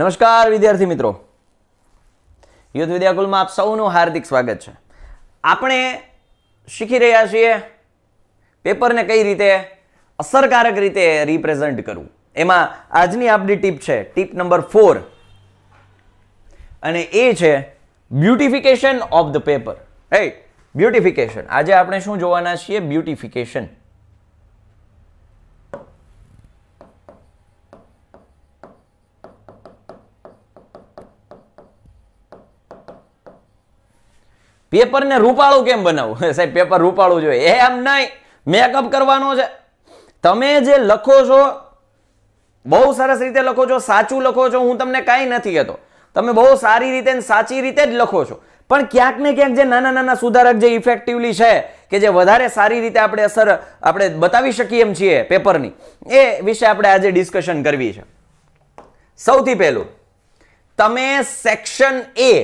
નમસ્કાર વિદ્યાર્થી મિત્રો યુથ વિદ્યાકુલમાં આપ સૌનું હાર્દિક સ્વાગત છે આપણે શીખી રહ્યા છીએ પેપરને કઈ રીતે અસરકારક રીતે રિપ્રેઝન્ટ કરવું એમાં આજની આપણી ટીપ છે ટીપ નંબર ફોર અને એ છે beautification of the paper right beautification આજે આપણે શું જોવાના છીએ બ્યુટિફિકેશન પેપરને રૂપાળું કેમ બનાવવું સાહેબ પેપર રૂપાળું જોઈએ એમ નહીં મેકઅપ કરવાનો છે તમે જે લખો છો બહુ સરસ રીતે લખો છો સાચું લખો છો હું તમને કાંઈ નથી કહેતો તમે બહુ સારી રીતે સાચી રીતે જ લખો છો પણ ક્યાંક ને ક્યાંક જે નાના નાના સુધારક જે ઇફેક્ટિવલી છે કે જે વધારે સારી રીતે આપણે અસર આપણે બતાવી શકીએ એમ છીએ પેપરની એ વિશે આપણે આજે ડિસ્કશન કરવી છે સૌથી પહેલું તમે સેક્શન એ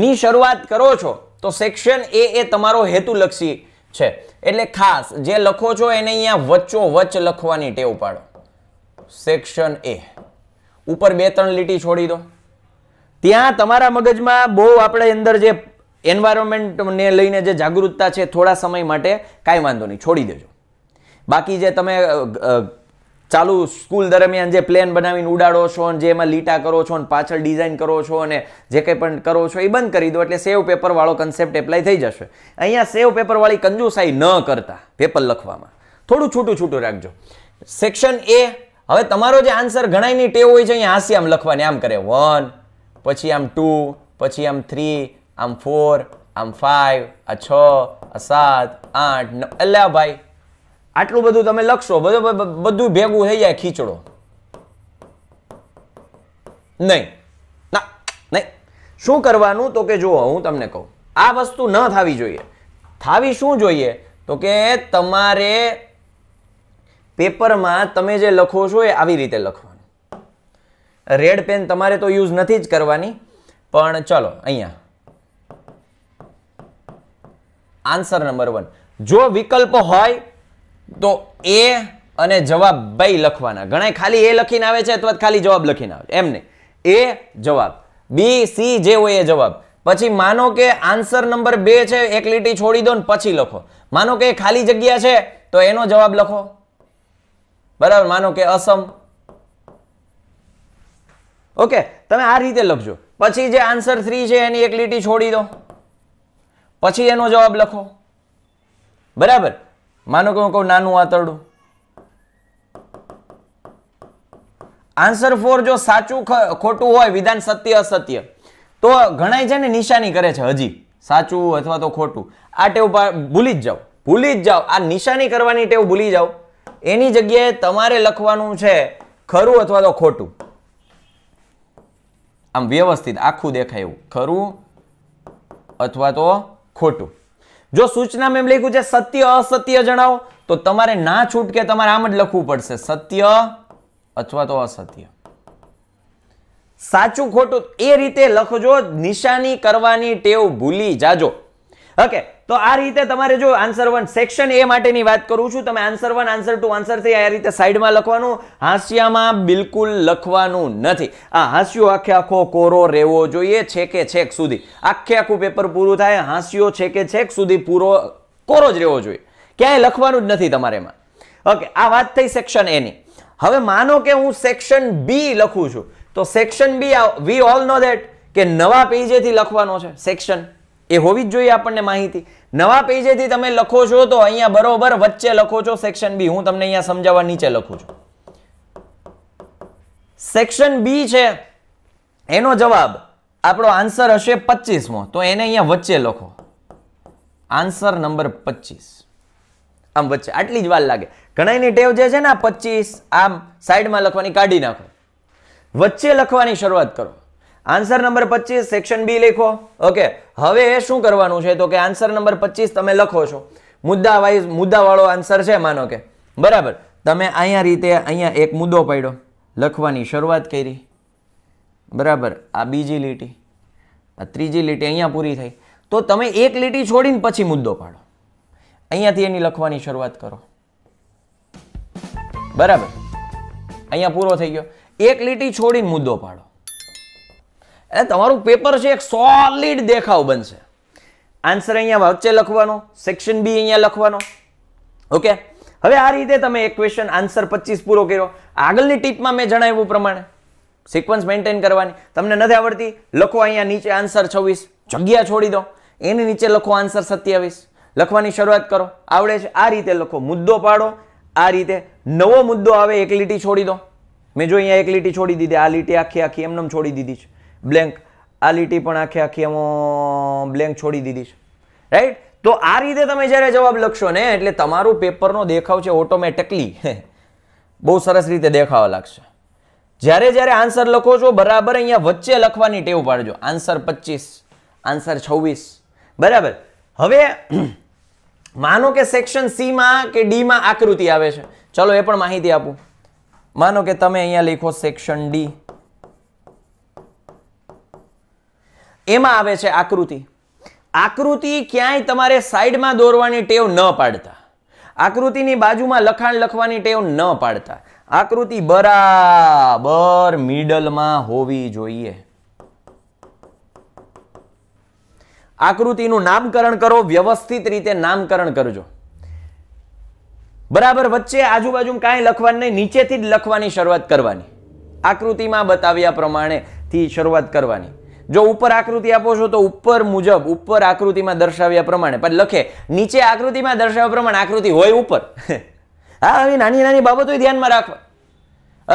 ની શરૂઆત કરો છો તો સેક્શન એ એ તમારો હેતુલક્ષી છે એટલે ખાસ જે લખો છો એને અહીંયા વચ્ચો વચ્ચ લખવાની ટેવ પાડો સેક્શન એ ઉપર બે ત્રણ લીટી છોડી દો ત્યાં તમારા મગજમાં બહુ આપણે અંદર જે એન્વાયરમેન્ટને લઈને જે જાગૃતતા છે થોડા સમય માટે કાંઈ વાંધો નહીં છોડી દેજો બાકી જે તમે ચાલુ સ્કૂલ દરમિયાન જે પ્લેન બનાવીને ઉડાડો છો અને જે એમાં લીટા કરો છો અને પાછળ ડિઝાઇન કરો છો અને જે કંઈ પણ કરો છો એ બંધ કરી દો એટલે સેવ પેપરવાળો કન્સેપ્ટ એપ્લાય થઈ જશે અહીંયા સેવ પેપરવાળી કંજુસાઈ ન કરતા પેપર લખવામાં થોડું છૂટું છૂટું રાખજો સેક્શન એ હવે તમારો જે આન્સર ગણાયની ટેવ હોય છે અહીંયા હાસી આમ લખવાની આમ કરે વન પછી આમ ટુ પછી આમ થ્રી આમ ફોર આમ ફાઈવ આ છ આ સાત આઠ નવ એટલે ભાઈ આટલું બધું તમે લખશો બધું બધું ભેગું થઈ જાય ખીચડો નહીં ના નહીં શું કરવાનું તો કે જુઓ હું તમને કહું આ વસ્તુ ન થવી જોઈએ થાવી શું જોઈએ તો કે તમારે પેપરમાં તમે જે લખો છો એ આવી રીતે લખવાનું રેડ પેન તમારે તો યુઝ નથી જ કરવાની પણ ચલો અહીંયા આન્સર નંબર વન જો વિકલ્પ હોય તો એ અને જવાબ બે લખવાના ઘણા ખાલી એ લખીને આવે છે અથવા ખાલી જવાબ લખીને આવે એમ નહીં એ જવાબ બી સી જે હોય એ જવાબ પછી માનો કે આન્સર નંબર બે છે એક લીટી છોડી દો ને પછી લખો માનો કે ખાલી જગ્યા છે તો એનો જવાબ લખો બરાબર માનો કે અસમ ઓકે તમે આ રીતે લખજો પછી જે આન્સર થ્રી છે એની એક લીટી છોડી દો પછી એનો જવાબ લખો બરાબર માનો કે હું કહું નાનું આંતરડું આન્સર ફોર જો સાચું ખોટું હોય વિધાન સત્ય અસત્ય તો ઘણાય છે ને નિશાની કરે છે હજી સાચું અથવા તો ખોટું આ ટેવ ભૂલી જ જાઓ ભૂલી જ જાઓ આ નિશાની કરવાની ટેવ ભૂલી જાઓ એની જગ્યાએ તમારે લખવાનું છે ખરું અથવા તો ખોટું આમ વ્યવસ્થિત આખું દેખાય એવું ખરું અથવા તો ખોટું જો સૂચનામાં એમ લખ્યું છે સત્ય અસત્ય જણાવો તો તમારે ના છૂટકે તમારે આમ જ લખવું પડશે સત્ય અથવા તો અસત્ય સાચું ખોટું એ રીતે લખજો નિશાની કરવાની ટેવ ભૂલી જાજો ઓકે તો આ રીતે તમારે જો આન્સર વન સેક્શન એ માટેની વાત કરું છું તમે answer one answer two answer three આ રીતે સાઈડમાં લખવાનું હાસ્યામાં બિલકુલ લખવાનું નથી આ હાસ્યો આખે આખો કોરો રહેવો જોઈએ છે કે છેક સુધી આખે આખું પેપર પૂરું થાય હાસ્યો છે કે છેક સુધી પૂરો કોરો જ રહેવો જોઈએ ક્યાંય લખવાનું જ નથી તમારે એમાં ઓકે આ વાત થઈ સેક્શન એની હવે માનો કે હું સેક્શન બી લખું છું તો section B we all know that કે નવા પેજેથી લખવાનો છે સેક્શન એ હોવી જ જોઈએ આપણને માહિતી નવા પેજેથી તમે લખો છો તો અહીંયા બરોબર વચ્ચે લખો છો સેક્શન બી હું તમને અહીંયા સમજાવવા નીચે લખું છું સેક્શન બી છે એનો જવાબ આપણો આન્સર હશે પચીસમો તો એને અહીંયા વચ્ચે લખો આન્સર નંબર પચીસ આમ વચ્ચે આટલી જ વાર લાગે ઘણાની ટેવ જે છે ને આ પચીસ આમ સાઈડમાં લખવાની કાઢી નાખો વચ્ચે લખવાની શરૂઆત કરો આન્સર નંબર પચીસ સેક્શન બી લખો ઓકે હવે શું કરવાનું છે તો કે આન્સર નંબર પચીસ તમે લખો છો મુદ્દા વાઇઝ મુદ્દાવાળો આન્સર છે માનો કે બરાબર તમે અહીંયા રીતે અહીંયા એક મુદ્દો પાડ્યો લખવાની શરૂઆત કરી બરાબર આ બીજી લીટી આ ત્રીજી લીટી અહીંયા પૂરી થઈ તો તમે એક લીટી છોડીને પછી મુદ્દો પાડો અહીંયાથી એની લખવાની શરૂઆત કરો બરાબર અહીંયા પૂરો થઈ ગયો એક લીટી છોડીને મુદ્દો પાડો એટલે તમારું પેપર છે એક સોલિડ દેખાવ બનશે આન્સર અહીંયા વચ્ચે લખવાનો સેક્શન બી અહીંયા લખવાનો ઓકે હવે આ રીતે તમે એક ક્વેશ્ચન આન્સર પચીસ પૂરો કર્યો આગળની ટીપમાં મેં જણાવ્યું પ્રમાણે સિક્વન્સ મેન્ટેન કરવાની તમને નથી આવડતી લખો અહીંયા નીચે આન્સર છવ્વીસ જગ્યા છોડી દો એની નીચે લખો આન્સર સત્યાવીસ લખવાની શરૂઆત કરો આવડે છે આ રીતે લખો મુદ્દો પાડો આ રીતે નવો મુદ્દો આવે એક લીટી છોડી દો મેં જો અહીંયા એક લીટી છોડી દીધી આ લીટી આખી આખી એમને છોડી દીધી છે બ્લેન્ક આ લીટી પણ આખી આખી એમાં બ્લેન્ક છોડી દીધી છે રાઈટ તો આ રીતે તમે જ્યારે જવાબ લખશો ને એટલે તમારું પેપરનો દેખાવ છે ઓટોમેટિકલી બહુ સરસ રીતે દેખાવા લાગશે જ્યારે જ્યારે આન્સર લખો છો બરાબર અહીંયા વચ્ચે લખવાની ટેવ પાડજો આન્સર પચીસ આન્સર છવ્વીસ બરાબર હવે માનો કે સેક્શન સીમાં કે ડીમાં આકૃતિ આવે છે ચલો એ પણ માહિતી આપું માનો કે તમે અહીંયા લખો સેક્શન ડી એમાં આવે છે આકૃતિ આકૃતિ ક્યાંય તમારે સાઈડમાં દોરવાની ટેવ ન પાડતા આકૃતિની બાજુમાં લખાણ લખવાની ટેવ ન પાડતા આકૃતિ બરાબર મિડલમાં હોવી જોઈએ આકૃતિનું નામકરણ કરો વ્યવસ્થિત રીતે નામકરણ કરજો બરાબર વચ્ચે આજુબાજુ કાંઈ લખવાની નહીં નીચેથી જ લખવાની શરૂઆત કરવાની આકૃતિમાં બતાવ્યા પ્રમાણેથી શરૂઆત કરવાની જો ઉપર આકૃતિ આપો છો તો ઉપર મુજબ ઉપર આકૃતિમાં દર્શાવ્યા પ્રમાણે પણ લખે નીચે આકૃતિમાં દર્શાવ્યા પ્રમાણે આકૃતિ હોય ઉપર હા આવી નાની નાની બાબતો ધ્યાનમાં રાખવા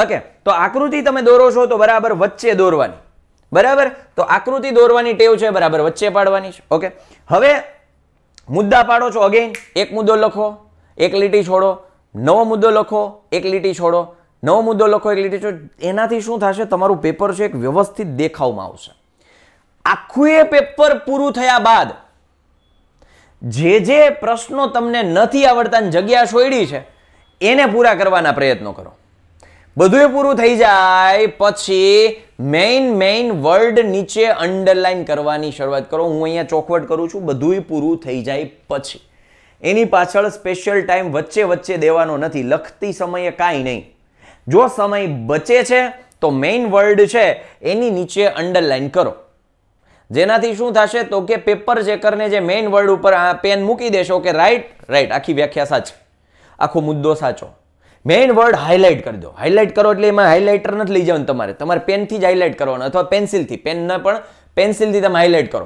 ઓકે તો આકૃતિ તમે દોરો છો તો બરાબર વચ્ચે દોરવાની બરાબર તો આકૃતિ દોરવાની ટેવ છે બરાબર વચ્ચે પાડવાની છે ઓકે હવે મુદ્દા પાડો છો અગેન એક મુદ્દો લખો એક લીટી છોડો નવો મુદ્દો લખો એક લીટી છોડો નવો મુદ્દો લખો એક લીટી છોડો એનાથી શું થશે તમારું પેપર છે એક વ્યવસ્થિત દેખાવમાં આવશે આખું એ પેપર પૂરું થયા બાદ જે જે પ્રશ્નો તમને નથી આવડતા જગ્યા છોડી છે એને પૂરા કરવાના પ્રયત્નો કરો બધું પૂરું થઈ જાય પછી મેઇન મેઇન વર્ડ નીચે અંડરલાઈન કરવાની શરૂઆત કરો હું અહીંયા ચોખવટ કરું છું બધું પૂરું થઈ જાય પછી એની પાછળ સ્પેશિયલ ટાઈમ વચ્ચે વચ્ચે દેવાનો નથી લખતી સમયે કાંઈ નહીં જો સમય બચે છે તો મેઇન વર્ડ છે એની નીચે અંડરલાઈન કરો જેનાથી શું થશે તો કે પેપર ચેકરને જે મેઇન વર્ડ ઉપર આ પેન મૂકી દેશો કે રાઈટ રાઈટ આખી વ્યાખ્યા સાચી આખો મુદ્દો સાચો મેઇન વર્ડ હાઇલાઇટ કરી દો હાઇલાઇટ કરો એટલે એમાં હાઇલાઇટર નથી લઈ જવાનું તમારે તમારે પેનથી જ હાઇલાઇટ કરવાનું અથવા પેન્સિલથી પેનના પણ પેન્સિલથી તમે હાઇલાઇટ કરો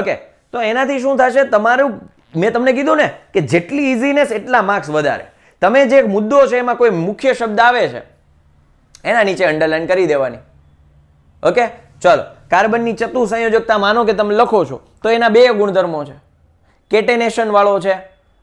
ઓકે તો એનાથી શું થશે તમારું મેં તમને કીધું ને કે જેટલી ઇઝીનેસ એટલા માર્ક્સ વધારે તમે જે મુદ્દો છે એમાં કોઈ મુખ્ય શબ્દ આવે છે એના નીચે અંડરલાઇન કરી દેવાની ઓકે ચલો કાર્બનની ચતુસંયોજકતા માનો કે તમે લખો છો તો એના બે ગુણધર્મો છે કેટેનેશન વાળો છે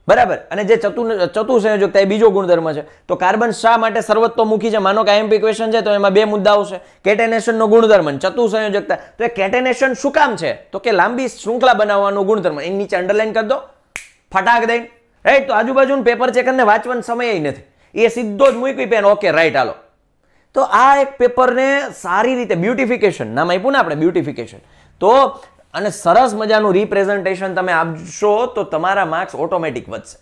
બરાબર અને જે ચતુ સંયોજકતા એ બીજો ગુણધર્મ છે તો કાર્બન શા માટે સર્વત્વમુખી છે માનો કે આઈએમપી ક્વેશ્ચન છે તો એમાં બે મુદ્દાઓ છે કેટેનેશનનો ગુણધર્મ ચતુસંયોજકતા તો એ કેટેનેશન શું કામ છે તો કે લાંબી શૃંખલા બનાવવાનો ગુણધર્મ એની નીચે અંડરલાઈન કરી દો ફટાક દઈ રાઈટ તો આજુબાજુનું પેપર ચેકરને વાંચવાનો સમય નથી એ સીધો જ મૂકી પેન ઓકે રાઈટ હાલો તો આ એક પેપરને સારી રીતે બ્યુટિફિકેશન નામ આપ્યું ને આપણે બ્યુટિફિકેશન તો અને સરસ મજાનું રિપ્રેઝન્ટેશન તમે આપશો તો તમારા માર્ક્સ ઓટોમેટિક વધશે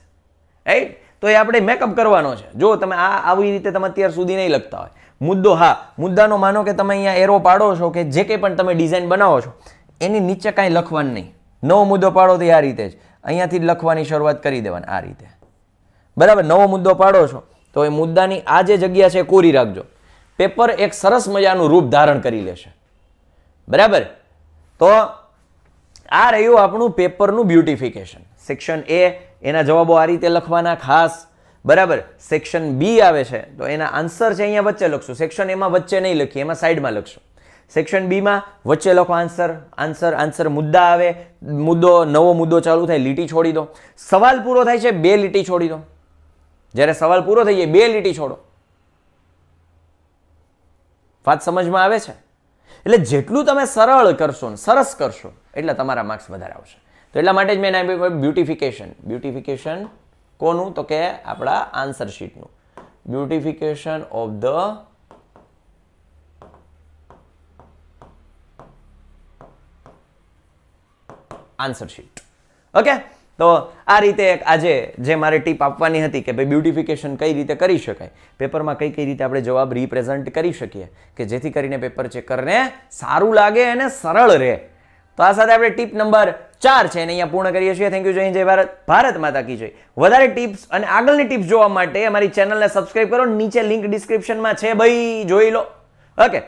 રાઈટ તો એ આપણે મેકઅપ કરવાનો છે જો તમે આ આવી રીતે તમે અત્યાર સુધી નહીં લખતા હોય મુદ્દો હા મુદ્દાનો માનો કે તમે અહીંયા એરો પાડો છો કે જે કંઈ પણ તમે ડિઝાઇન બનાવો છો એની નીચે કાંઈ લખવાનું નહીં નવો મુદ્દો પાડો તો આ રીતે જ અહીંયાથી જ લખવાની શરૂઆત કરી દેવાની આ રીતે બરાબર નવો મુદ્દો પાડો છો તો એ મુદ્દાની આ જે જગ્યા છે એ કોરી રાખજો પેપર એક સરસ મજાનું રૂપ ધારણ કરી લેશે બરાબર તો આ રહ્યું આપણું પેપરનું બ્યુટિફિકેશન સેક્શન એ એના જવાબો આ રીતે લખવાના ખાસ બરાબર સેક્શન બી આવે છે તો એના આન્સર છે અહીંયા વચ્ચે લખશું સેક્શન એમાં વચ્ચે નહીં લખીએ એમાં સાઈડમાં લખશું સેક્શન બીમાં વચ્ચે લખો આન્સર આન્સર આન્સર મુદ્દા આવે મુદ્દો નવો મુદ્દો ચાલુ થાય લીટી છોડી દો સવાલ પૂરો થાય છે બે લીટી છોડી દો જ્યારે સવાલ પૂરો થઈ જાય બે લીટી છોડો વાત સમજમાં આવે છે એટલે જેટલું તમે સરળ કરશો ને સરસ કરશો એટલે તમારા માર્ક્સ વધારે આવશે તો એટલા માટે જ મેં બ્યુટિફિકેશન બ્યુટિફિકેશન કોનું તો કે આપણા આન્સર શીટનું beautification of the answer sheet okay તો આ રીતે એક આજે જે મારે ટીપ આપવાની હતી કે ભાઈ બ્યુટિફિકેશન કઈ રીતે કરી શકાય પેપરમાં કઈ કઈ રીતે આપણે જવાબ રિપ્રેઝન્ટ કરી શકીએ કે જેથી કરીને પેપર ચેકરને સારું લાગે અને સરળ રહે તો આ સાથે આપણે ટીપ નંબર ચાર છે અને અહીંયા પૂર્ણ કરીએ છીએ થેન્ક યુ જય જય ભારત ભારત માતા કી જય વધારે ટીપ્સ અને આગળની ટિપ્સ જોવા માટે અમારી ચેનલને સબસ્ક્રાઇબ કરો નીચે લિંક ડિસ્ક્રિપ્શનમાં છે ભાઈ જોઈ લો ઓકે